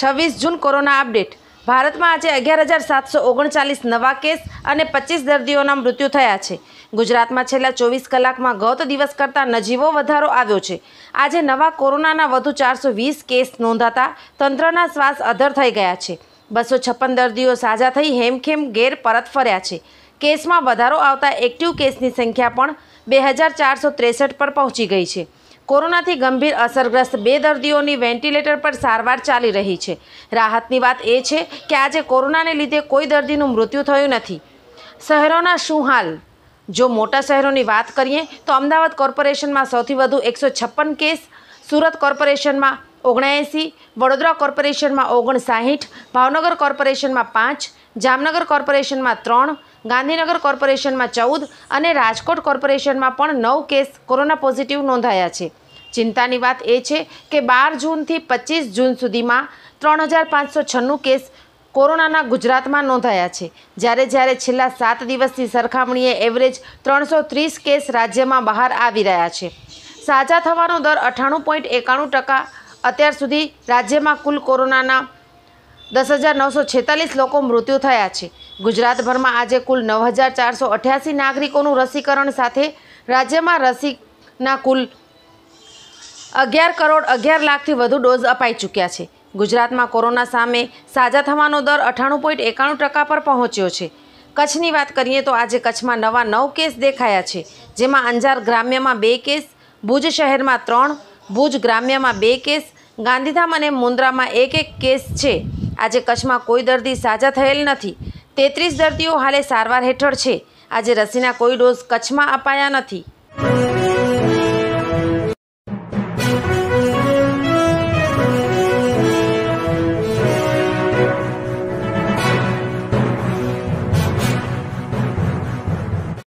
છવ્વીસ જૂન corona update ભારતમાં આજે અગિયાર હજાર સાતસો ઓગણચાલીસ નવા કેસ અને પચીસ દર્દીઓના મૃત્યુ થયા છે ગુજરાતમાં છેલ્લા ચોવીસ કલાકમાં ગત દિવસ કરતાં નજીવો વધારો આવ્યો છે આજે નવા કોરોનાના વધુ ચારસો વીસ કેસ નોંધાતા તંત્રના શ્વાસ અધર થઈ ગયા છે બસો છપ્પન દર્દીઓ સાજા થઈ હેમખેમ ઘેર પરત ફર્યા છે કેસમાં વધારો આવતા એક્ટિવ કેસની સંખ્યા પણ બે હજાર ચારસો ત્રેસઠ પર પહોંચી ગઈ છે કોરોનાથી ગંભીર અસરગ્રસ્ત બે દર્દીઓની વેન્ટિલેટર પર સારવાર ચાલી રહી છે રાહતની વાત એ છે કે આજે કોરોનાને લીધે કોઈ દર્દીનું મૃત્યુ થયું નથી શહેરોના શું હાલ જો મોટા શહેરોની વાત કરીએ તો અમદાવાદ કોર્પોરેશનમાં સૌથી વધુ એકસો છપ્પન કેસ સુરત કોર્પોરેશનમાં ઓગણએંસી વડોદરા કોર્પોરેશનમાં ઓગણસાહીઠ ભાવનગર કોર્પોરેશનમાં પાંચ જામનગર કોર્પોરેશનમાં ત્રણ ગાંધીનગર કોર્પોરેશનમાં ચૌદ અને રાજકોટ કોર્પોરેશનમાં પણ નવ કેસ કોરોના પોઝિટિવ નોંધાયા છે ચિંતાની વાત એ છે કે બાર જૂનથી પચીસ જૂન સુધીમાં ત્રણ હજાર પાંચસો છન્નું કેસ કોરોનાના ગુજરાતમાં નોંધાયા છે જ્યારે જ્યારે છેલ્લા સાત દિવસની સરખામણીએ એવરેજ ત્રણસો ત્રીસ કેસ રાજ્યમાં બહાર આવી રહ્યા છે સાજા થવાનો દર અઠાણું પોઈન્ટ એકાણું ટકા અત્યાર સુધી રાજ્યમાં કુલ કોરોનાના દસ હજાર નવસો છેતાલીસ લોકો મૃત્યુ થયા છે ગુજરાતભરમાં આજે કુલ નવ હજાર ચારસો અઠ્યાસી નાગરિકોનું રસીકરણ સાથે રાજ્યમાં રસીના કુલ અગિયાર કરોડ અગિયાર લાખથી વધુ ડોઝ અપાઈ ચૂક્યા છે ગુજરાતમાં કોરોના સામે સાજા થવાનો દર અઠાણું પોઈન્ટ એકાણું ટકા પર પહોંચ્યો છે કચ્છની વાત કરીએ તો આજે કચ્છમાં નવા નવ કેસ દેખાયા છે જેમાં અંજાર ગ્રામ્યમાં બે કેસ ભુજ શહેરમાં ત્રણ ભુજ ગ્રામ્યમાં બે કેસ ગાંધીધામ અને મુન્દ્રામાં એક એક કેસ છે આજે કચ્છમાં કોઈ દર્દી સાજા થયેલ નથી તેત્રીસ દર્દીઓ હાલે સારવાર હેઠળ છે આજે રસીના કોઈ ડોઝ કચ્છમાં અપાયા નથી